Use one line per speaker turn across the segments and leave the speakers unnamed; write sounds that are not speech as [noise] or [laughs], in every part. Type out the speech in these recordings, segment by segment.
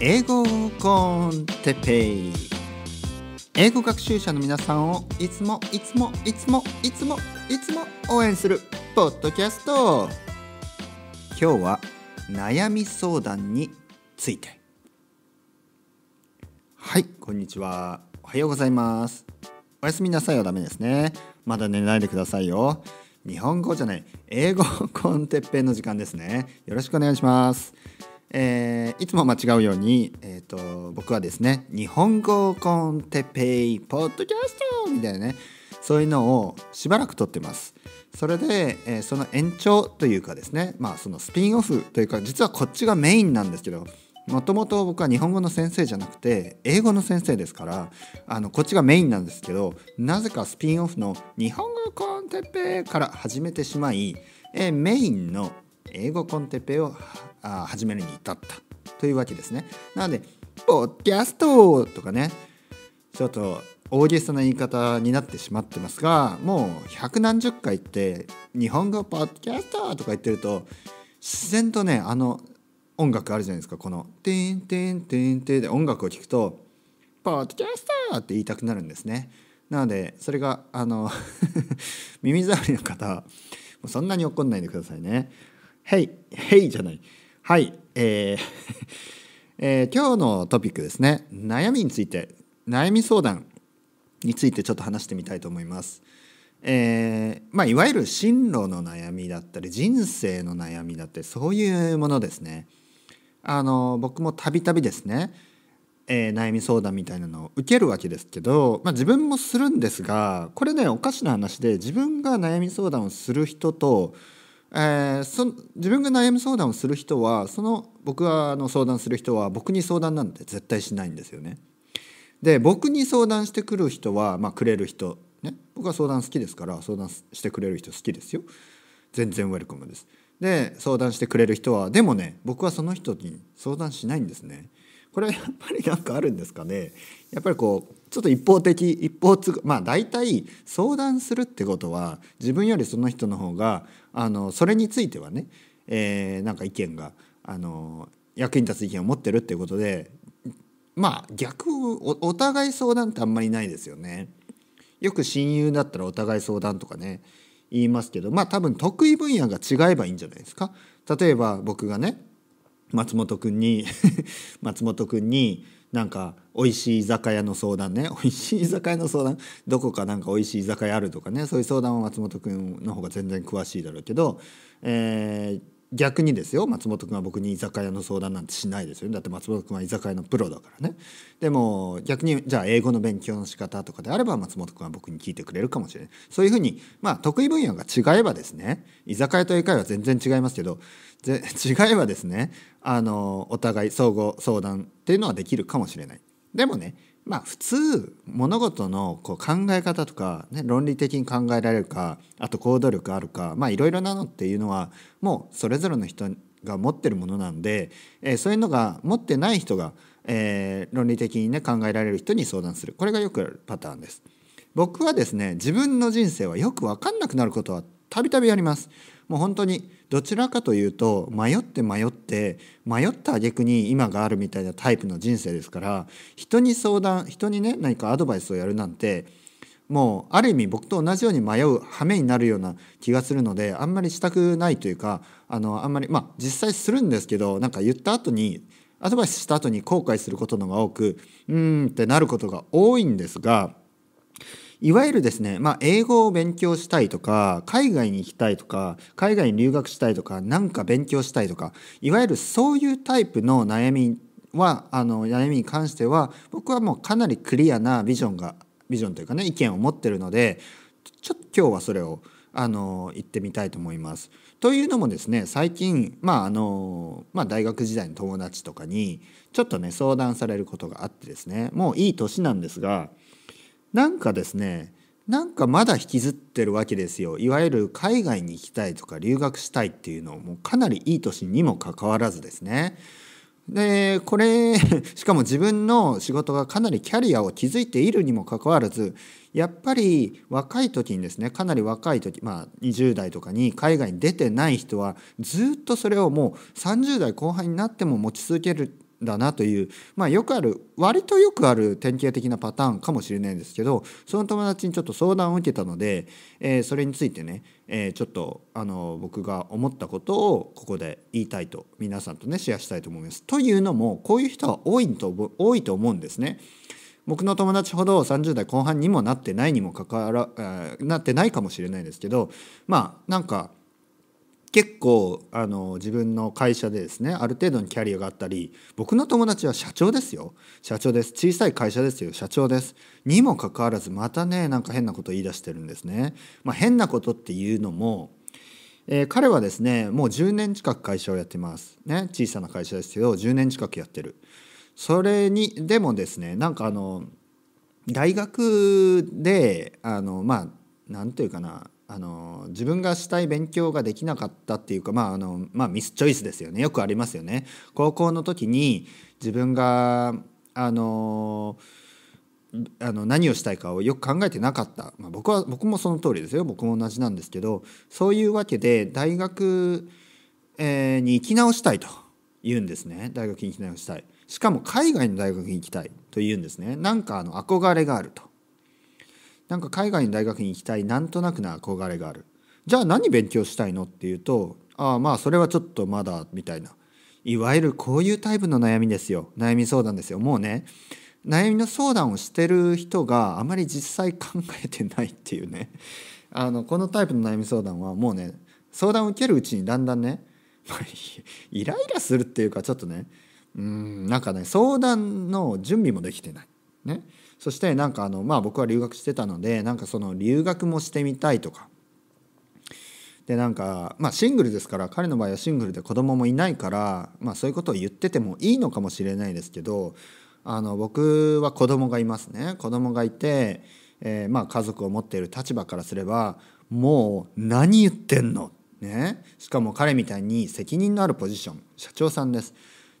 英語コンテペイ英語学習者の皆さんをいつもいつもいつもいつもいつも応援するポッドキャスト今日は悩み相談についてはいこんにちはおはようございますおやすみなさいはダメですねまだ寝ないでくださいよ日本語じゃない英語コンテッペイの時間ですねよろしくお願いしますえー、いつも間違うように、えーと、僕はですね「日本語コンテペイポッドキャスト」みたいなねそういうのをしばらく撮ってます。それで、えー、その延長というかですねまあそのスピンオフというか実はこっちがメインなんですけどもともと僕は日本語の先生じゃなくて英語の先生ですからあのこっちがメインなんですけどなぜかスピンオフの「日本語コンテッペ」から始めてしまい、えー、メインの英語コンテペを始めるに至ったというわけですね。なので、ポッキャストとかね、ちょっと大げさな言い方になってしまってますが、もう百何十回って、日本語ポッキャストとか言ってると、自然とね、あの音楽あるじゃないですか、この、ティンティンティンティンで音楽を聴くと、ポッキャストって言いたくなるんですね。なので、それが、あの [laughs] 耳障りの方、そんなに怒んないでくださいね。ヘイ、ヘイじゃない。はい、えー [laughs] えー、今日のトピックですね。悩みについて、悩み相談についてちょっと話してみたいと思います。えー、まあ、いわゆる進路の悩みだったり、人生の悩みだって、そういうものですね。あの、僕もたびたびですね、えー、悩み相談みたいなのを受けるわけですけど、まあ、自分もするんですがこれねおかしな話で自分が悩み相談をする人とえー、そ自分が悩み相談をする人はその僕があの相談する人は僕に相談なんて絶対しないんですよね。で僕に相談してくる人は、まあ、くれる人、ね、僕は相談好きですから相談してくれる人好きですよ。全然ウェルコムです。で相談してくれる人はでもね僕はその人に相談しないんですね。これはやっぱりなんかあるんですかね。やっぱりこうちょっと一方的一方つまあ大体相談するってことは自分よりその人の方があのそれについてはね、えー、なんか意見があの役に立つ意見を持ってるっていうことでまあ逆おお互い相談ってあんまりないですよね。よく親友だったらお互い相談とかね言いますけどまあ多分得意分野が違えばいいんじゃないですか。例えば僕がね松本君に [laughs] 松本君になんか美味しい居酒屋の相談ね [laughs] 美味しい居酒屋の相談どこかなんか美味しい居酒屋あるとかねそういう相談は松本君の方が全然詳しいだろうけど、えー、逆にですよ松本君は僕に居酒屋の相談なんてしないですよねだって松本君は居酒屋のプロだからねでも逆にじゃあ英語の勉強の仕方とかであれば松本君は僕に聞いてくれるかもしれないそういうふうにまあ得意分野が違えばですね居酒屋と英会話全然違いますけど [laughs] 違えばですねあのお互い相互相談っていうのはできるかもしれないでもねまあ、普通物事のこう考え方とか、ね、論理的に考えられるかあと行動力あるかいろいろなのっていうのはもうそれぞれの人が持ってるものなんで、えー、そういうのが持ってない人が、えー、論理的にね考えられる人に相談するこれがよくあるパターンです。僕はですね自分の人生はよく分かんなくなることはたびたびあります。もう本当にどちらかというと迷って迷って迷った挙句に今があるみたいなタイプの人生ですから人に相談人にね何かアドバイスをやるなんてもうある意味僕と同じように迷う羽目になるような気がするのであんまりしたくないというかあのあんまりまあ実際するんですけどなんか言った後にアドバイスした後に後悔することのが多くうーんってなることが多いんですが。いわゆるですね、まあ、英語を勉強したいとか、海外に行きたいとか、海外に留学したいとか、なんか勉強したいとか、いわゆるそういうタイプの悩みは、あの、悩みに関しては、僕はもうかなりクリアなビジョンが、ビジョンというかね、意見を持ってるので、ちょっと今日はそれを、あの、言ってみたいと思います。というのもですね最近、まああのまあ、大学時代の友達とかにちょっとね相談されることがあってですねもういい年なんですがなんかですねなんかまだ引きずってるわけですよいわゆる海外に行きたいとか留学したいっていうのをもうかなりいい年にもかかわらずですねでこれ [laughs] しかも自分の仕事がかなりキャリアを築いているにもかかわらずやっぱり若い時にですねかなり若い時まあ20代とかに海外に出てない人はずっとそれをもう30代後半になっても持ち続けるだなという、まあ、よくある割とよくある典型的なパターンかもしれないんですけどその友達にちょっと相談を受けたので、えー、それについてね、えー、ちょっとあの僕が思ったことをここで言いたいと皆さんとねシェアしたいと思います。というのもこういう人は多いと多いと思うんですね。僕の友達ほど30代後半にもなってないにもかかわら、なってないかもしれないですけどまあなんか結構あの自分の会社でですねある程度のキャリアがあったり僕の友達は社長ですよ社長です小さい会社ですよ社長ですにもかかわらずまたねなんか変なこと言い出してるんですね、まあ、変なことっていうのも、えー、彼はですねもう10年近く会社をやってますね小さな会社ですけど10年近くやってるそれにでもですねなんかあの大学であのまあ何て言うかなあの自分がしたい勉強ができなかったっていうか、まああのまあ、ミスチョイスですよねよくありますよね。高校の時に自分があのあの何をしたいかをよく考えてなかった、まあ、僕は僕もその通りですよ僕も同じなんですけどそういうわけで大学、えー、に行き直したいと言うんですね大学に行き直したいしかも海外の大学に行きたいと言うんですねなんかあの憧れがあるとなんか海外の大学に行きたいなんとなくな憧れがあるじゃあ何勉強したいのっていうとああまあそれはちょっとまだみたいないわゆるこういうタイプの悩みですよ悩み相談ですよもうね悩みの相談をしてる人があまり実際考えてないっていうねあのこのタイプの悩み相談はもうね相談を受けるうちにだんだんね、[laughs] イライラするっていうかちょっとねうんなんかね相談の準備もできてない。ね、そしてなんかあの、まあ、僕は留学してたのでなんかその留学もしてみたいとかでなんか、まあ、シングルですから彼の場合はシングルで子供もいないから、まあ、そういうことを言っててもいいのかもしれないですけどあの僕は子供がいますね子供がいて、えまあ家族を持っている立場からすればもう何言ってんの、ね、しかも彼みたいに責任のあるポジション社長さんです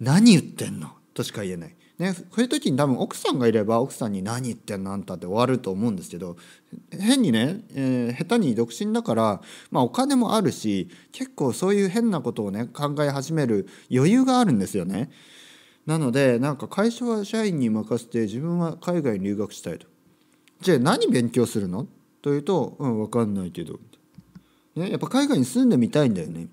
何言ってんのとしか言えないね、そういう時に多分奥さんがいれば奥さんに「何言ってんのあんた」って終わると思うんですけど変にね、えー、下手に独身だから、まあ、お金もあるし結構そういう変なことをね考え始める余裕があるんですよね。なのでなんか会社は社員に任せて自分は海外に留学したいと。じゃあ何勉強するのというと「うん分かんないけど」ね、やっぱ海外に住んでみたいんだよね。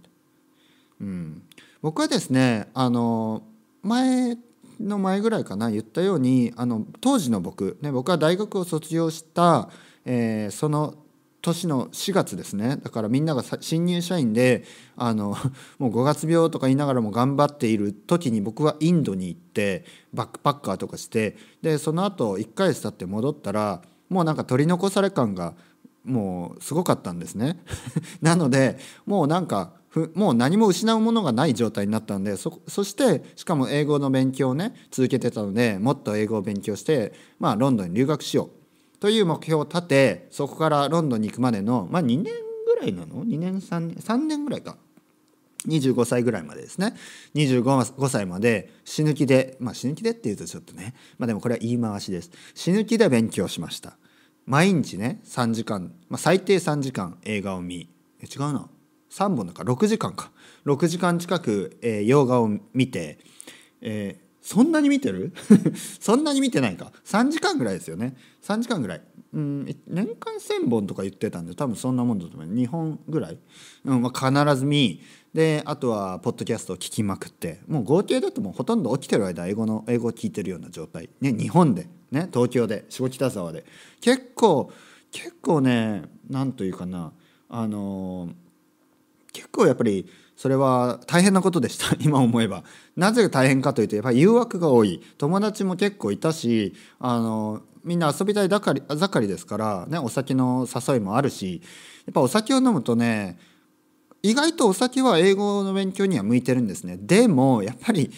うん、僕はですねあの前の前ぐらいかな言ったようにあの当時の僕、ね、僕は大学を卒業した、えー、その年の4月ですねだからみんなが新入社員であの [laughs] もう5月病とか言いながらも頑張っている時に僕はインドに行ってバックパッカーとかしてでその後1ヶ月経って戻ったらもうなんか取り残され感がもうすごかったんですね [laughs] なのでもうなんかもう何も失うものがない状態になったんでそしてしかも英語の勉強をね続けてたのでもっと英語を勉強して、まあ、ロンドンに留学しようという目標を立てそこからロンドンに行くまでの、まあ、2年ぐらいなの2年3年3年ぐらいか25歳ぐらいまでですね25歳まで死ぬ気でまあ死ぬ気でっていうとちょっとねまあでもこれは言い回しです死ぬ気で勉強しました毎日ね3時間、まあ、最低3時間映画を見違うな3本だか6時間か6時間近く、えー、洋画を見て、えー、そんなに見てる [laughs] そんなに見てないか3時間ぐらいですよね3時間ぐらいうん年間1,000本とか言ってたんで多分そんなもんだと思う2本ぐらい、うんまあ、必ず見であとはポッドキャストを聞きまくってもう合計だともうほとんど起きてる間英語の英語を聞いてるような状態ね日本でね東京で下北沢で結構結構ね何というかなあのー結構やっぱりそれは大変なことでした [laughs] 今思えばなぜ大変かというとやっぱり誘惑が多い友達も結構いたしあのみんな遊びたいだかり盛りですから、ね、お酒の誘いもあるしやっぱお酒を飲むとね意外とお酒は英語の勉強には向いてるんですねでもやっぱり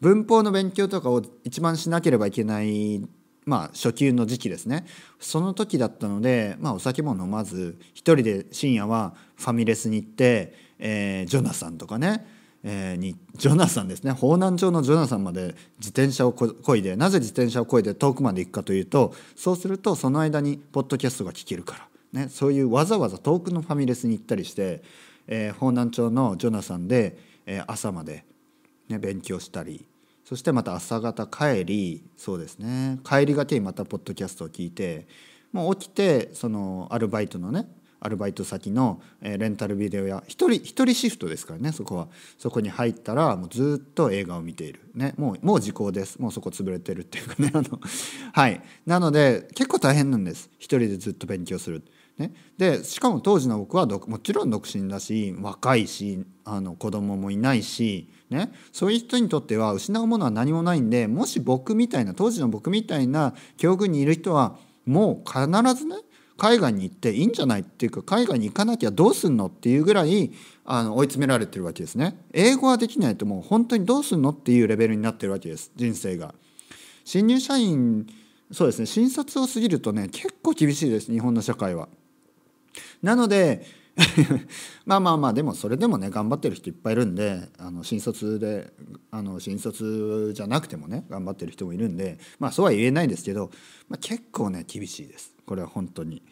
文法の勉強とかを一番しなければいけないまあ、初級の時期ですねその時だったので、まあ、お酒も飲まず一人で深夜はファミレスに行って、えー、ジョナサンとかね、えー、にジョナサンですね方南町のジョナサンまで自転車をこいでなぜ自転車をこいで遠くまで行くかというとそうするとその間にポッドキャストが聞けるから、ね、そういうわざわざ遠くのファミレスに行ったりして、えー、方南町のジョナサンで、え朝まで、ね、勉強したり。そしてまた朝方帰りそうですね帰りがけにまたポッドキャストを聞いてもう起きてそのアルバイトのねアルバイト先のレンタルビデオ屋一人一人シフトですからねそこはそこに入ったらもうずっと映画を見ている、ね、もうもう時効ですもうそこ潰れてるっていうかねあのはいなので結構大変なんです一人でずっと勉強する。ね、でしかも当時の僕はもちろん独身だし若いしあの子供もいないし、ね、そういう人にとっては失うものは何もないんでもし僕みたいな当時の僕みたいな境遇にいる人はもう必ずね海外に行っていいんじゃないっていうか海外に行かなきゃどうすんのっていうぐらいあの追い詰められてるわけですね英語はできないともう本当にどうすんのっていうレベルになってるわけです人生が新入社員そうですね新卒を過ぎるとね結構厳しいです日本の社会は。なので [laughs] まあまあまあでもそれでもね頑張ってる人いっぱいいるんであの新卒であの新卒じゃなくてもね頑張ってる人もいるんでまあそうは言えないですけど、まあ、結構ね厳しいですこれは本当に。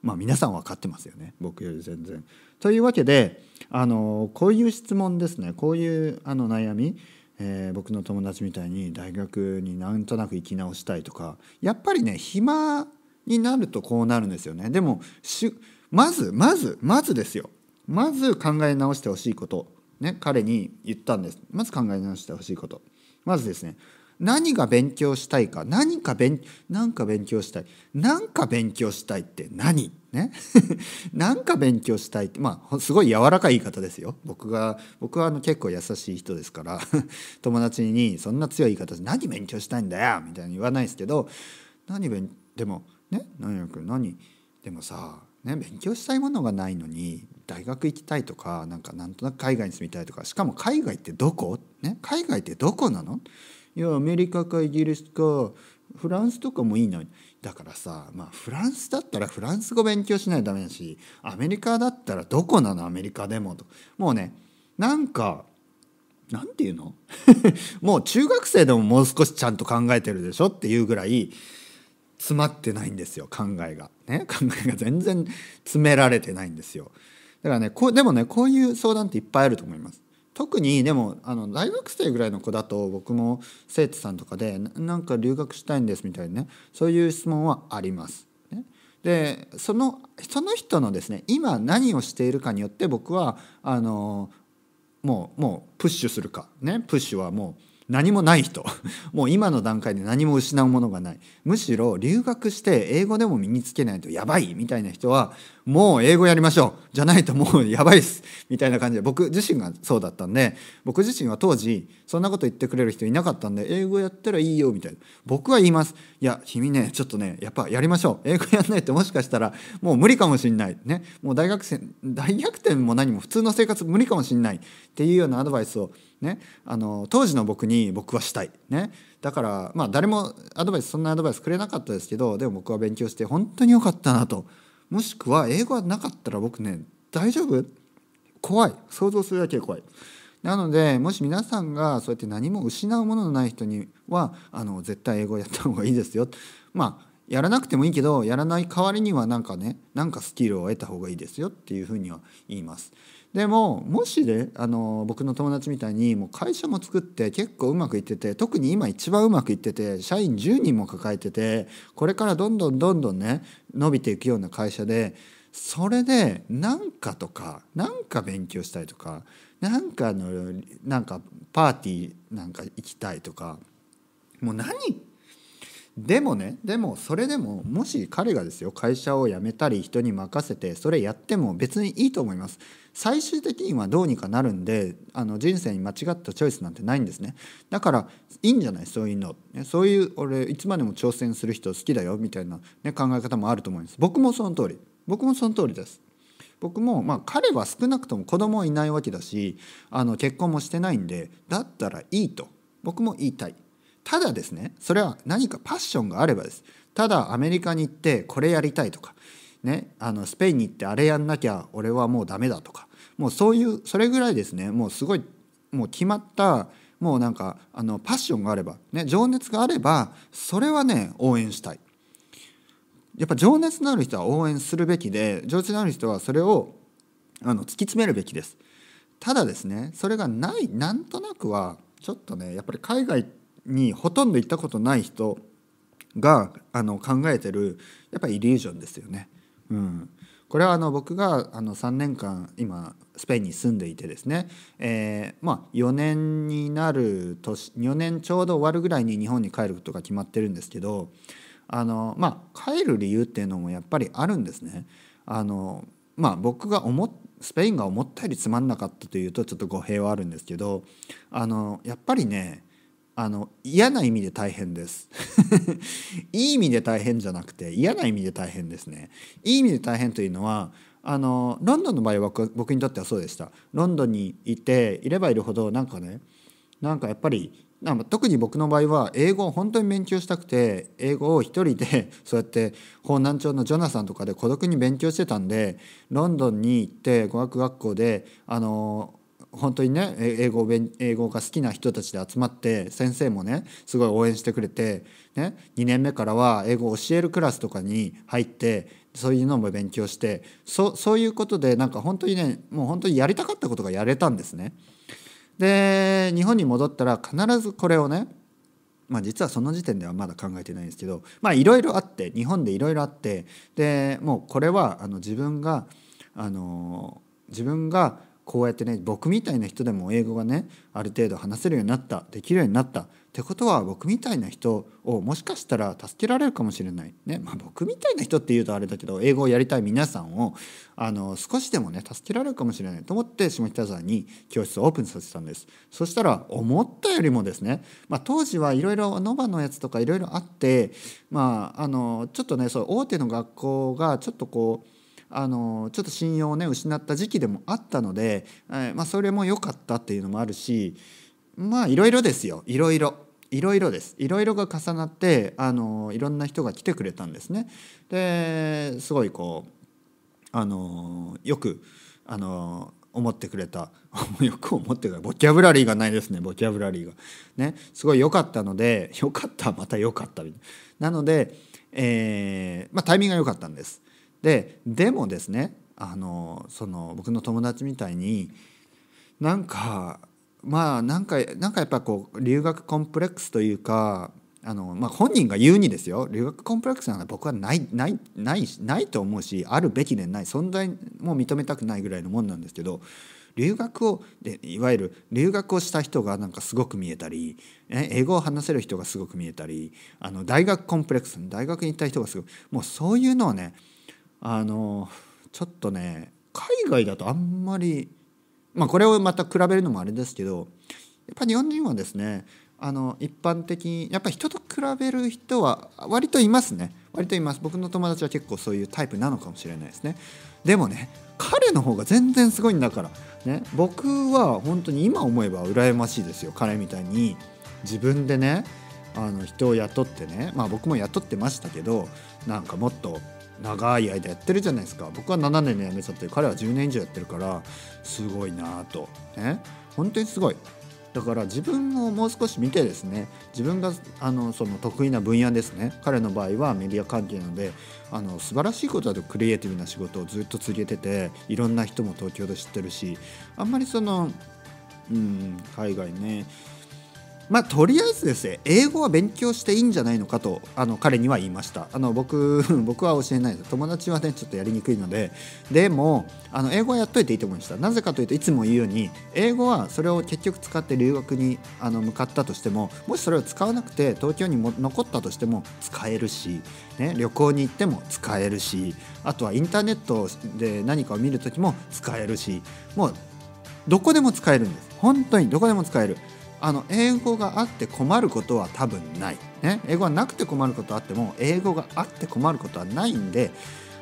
まあ皆さん分かってますよね僕より全然。というわけであのこういう質問ですねこういうあの悩み、えー、僕の友達みたいに大学になんとなく行き直したいとかやっぱりね暇になるとこうなるんですよね。でもしゅまずまずまずですよまず考え直してほしいこと、ね、彼に言ったんですまず考え直してほしいことまずですね何が勉強したいか何か勉何か勉強したい何か勉強したいって何ね [laughs] 何か勉強したいってまあすごい柔らかい言い方ですよ僕が僕はあの結構優しい人ですから [laughs] 友達にそんな強い言い方で「何勉強したいんだよ」みたいに言わないですけど何勉でもね何々何でもさね、勉強したいものがないのに大学行きたいとかなんかなんとなく海外に住みたいとかしかも海外ってどこ、ね、海外ってどこなのいやアメリカかイギリスかフランスとかもいいのにだからさ、まあ、フランスだったらフランス語勉強しないとダメだしアメリカだったらどこなのアメリカでもともうねなんかなんていうの [laughs] もう中学生でももう少しちゃんと考えてるでしょっていうぐらい詰まってないんですよ考えが。ね [laughs] 考えが全然詰められてないんですよ。だからねこうでもねこういう相談っていっぱいあると思います。特にでもあの大学生ぐらいの子だと僕も生徒さんとかでなんか留学したいんですみたいなねそういう質問はあります。ね、でそのその人のですね今何をしているかによって僕はあのもうもうプッシュするかねプッシュはもう何もない人 [laughs] もう今の段階で何も失うものがないむしろ留学して英語でも身につけないとやばいみたいな人はもう英語やりましょうじゃないともうやばいっすみたいな感じで僕自身がそうだったんで僕自身は当時そんなこと言ってくれる人いなかったんで英語やったらいいよみたいな僕は言いますいや君ねちょっとねやっぱやりましょう英語やんないともしかしたらもう無理かもしんないねもう大学生大逆転も何も普通の生活無理かもしんないっていうようなアドバイスをね、あの当時の僕に僕はしたい、ね、だからまあ誰もアドバイスそんなアドバイスくれなかったですけどでも僕は勉強して本当に良かったなともしくは英語はなかったら僕ね大丈夫怖い想像するだけ怖いなのでもし皆さんがそうやって何も失うもののない人にはあの絶対英語やった方がいいですよまあやらなくてもいいけどやらない代わりにはなんかねなんかスキルを得た方がいいですよっていうふうには言います。でももしねあの僕の友達みたいにもう会社も作って結構うまくいってて特に今一番うまくいってて社員10人も抱えててこれからどんどんどんどんね伸びていくような会社でそれで何かとか何か勉強したいとか何かのなんかパーティーなんか行きたいとかもう何でもねでもそれでももし彼がですよ会社を辞めたり人に任せてそれやっても別にいいと思います最終的にはどうにかなるんであの人生に間違ったチョイスなんてないんですねだからいいんじゃないそういうの、ね、そういう俺いつまでも挑戦する人好きだよみたいな、ね、考え方もあると思います僕もその通り僕もその通りです僕もまあ彼は少なくとも子供いないわけだしあの結婚もしてないんでだったらいいと僕も言いたいただですねそれは何かパッションがあればですただアメリカに行ってこれやりたいとか、ね、あのスペインに行ってあれやんなきゃ俺はもうダメだとかもうそういうそれぐらいですねもうすごいもう決まったもうなんかあのパッションがあれば、ね、情熱があればそれはね応援したい。やっぱ情熱のある人は応援するべきで情熱のある人はそれをあの突き詰めるべきです。ただですねそれがないなんとなくはちょっとねやっぱり海外ってにほとんど行ったことない人があの考えてるやっぱりイリュージョンですよね。うん、これはあの僕があの3年間今スペインに住んでいてですね、えー、まあ、4年になる年4年ちょうど終わるぐらいに日本に帰ることが決まってるんですけどあの、まあ、帰る理由っていうのもやっぱりあるんですね。あのまあ、僕が思っスペインが思ったよりつまんなかったというとちょっと語弊はあるんですけどあのやっぱりねあの嫌な意味で大変です [laughs] いい意味で大変じゃなくて嫌な意味で大変ですねいい意味で大変というのはあのロンドンの場合は僕にとってはそうでしたロンドンにいていればいるほどなんかねなんかやっぱりなんか特に僕の場合は英語を本当に勉強したくて英語を一人で [laughs] そうやって法南町のジョナサンとかで孤独に勉強してたんでロンドンに行って語学学校であの本当にね英語英語が好きな人たちで集まって先生もねすごい応援してくれて、ね、2年目からは英語を教えるクラスとかに入ってそういうのも勉強してそそういうことでなんか本当にねもう本当にやりたかったことがやれたんですね。で日本に戻ったら必ずこれをねまあ、実はその時点ではまだ考えてないんですけどまあいろいろあって日本でいろいろあってでもうこれはあの自分があの自分がこうやってね僕みたいな人でも英語がねある程度話せるようになったできるようになったってことは僕みたいな人をもしかしたら助けられるかもしれない、ねまあ、僕みたいな人っていうとあれだけど英語をやりたい皆さんをあの少しでもね助けられるかもしれないと思って下北沢に教室をオープンさせたんですそしたら思ったよりもですね、まあ、当時はいろいろノバのやつとかいろいろあってまああのちょっとねそう大手の学校がちょっとこうあのちょっと信用をね失った時期でもあったので、えまあ、それも良かったっていうのもあるしまあいろいろですよいろいろ。いろいろですいろいろが重なってあのいろんな人が来てくれたんですね。ですごいこうあのよくあの思ってくれた [laughs] よく思ってくれたボキャブラリーがないですねボキャブラリーが。ねすごい良かったので良かったまた良かったみたいな。なので、えーまあ、タイミングが良かったんです。ででもですねあのその僕の友達みたいになんかまあなんかなんかやっぱこう留学コンプレックスというかあの、まあ、本人が言うにですよ留学コンプレックスなん僕はないないないないと思うしあるべきでない存在も認めたくないぐらいのもんなんですけど留学をでいわゆる留学をした人がなんかすごく見えたり英語を話せる人がすごく見えたりあの大学コンプレックス大学に行った人がすごくもうそういうのはねあのちょっとね海外だとあんまりまあこれをまた比べるのもあれですけどやっぱ日本人はですねあの一般的にやっぱ人と比べる人は割といますね割といます僕の友達は結構そういうタイプなのかもしれないですねでもね彼の方が全然すごいんだから、ね、僕は本当に今思えば羨ましいですよ彼みたいに自分でねあの人を雇ってねまあ僕も雇ってましたけどなんかもっと長い間やってるじゃないですか僕は7年で辞めちゃって彼は10年以上やってるからすごいなとね本当にすごいだから自分をもう少し見てですね自分があのその得意な分野ですね彼の場合はメディア関係なのであの素晴らしいことだとクリエイティブな仕事をずっと続けてていろんな人も東京で知ってるしあんまりそのうん海外ねまあ、とりあえずですね英語は勉強していいんじゃないのかとあの彼には言いましたあの僕 [laughs] 僕は教えないです友達はねちょっとやりにくいのででもあの英語はやっといていいと思いましたなぜかというといつも言うように英語はそれを結局使って留学にあの向かったとしてももしそれを使わなくて東京にも残ったとしても使えるし、ね、旅行に行っても使えるしあとはインターネットで何かを見る時も使えるしもうどこでも使えるんです本当にどこでも使えるあの英語があって困ることは多分ない、ね、英語はなくて困ることはあっても英語があって困ることはないんで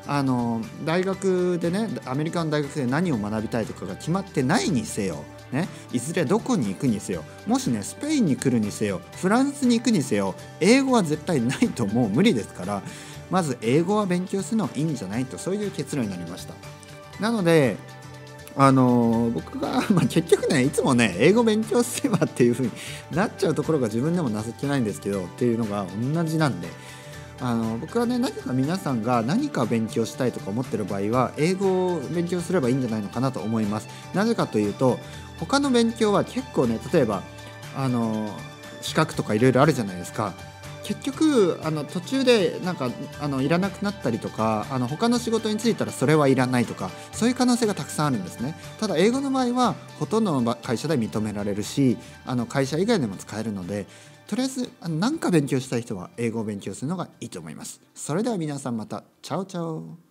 あの大学でねアメリカの大学で何を学びたいとかが決まってないにせよ、ね、いずれどこに行くにせよもしねスペインに来るにせよフランスに行くにせよ英語は絶対ないともう無理ですからまず英語は勉強するのはいいんじゃないとそういう結論になりました。なのであの僕が、[laughs] まあ、結局ねいつもね英語勉強すればっていう風に [laughs] なっちゃうところが自分でも情けないんですけどっていうのが同じなんであの僕はね何か皆さんが何か勉強したいとか思ってる場合は英語を勉強すればいいんじゃないのかなと思いますなぜかというと他の勉強は結構ね例えばあの資格とかいろいろあるじゃないですか結局あの途中でなんかあのいらなくなったりとかあの他の仕事に就いたらそれはいらないとかそういう可能性がたくさんあるんですねただ英語の場合はほとんどの会社で認められるしあの会社以外でも使えるのでとりあえず何か勉強したい人は英語を勉強するのがいいと思いますそれでは皆さんまたチャオチャオ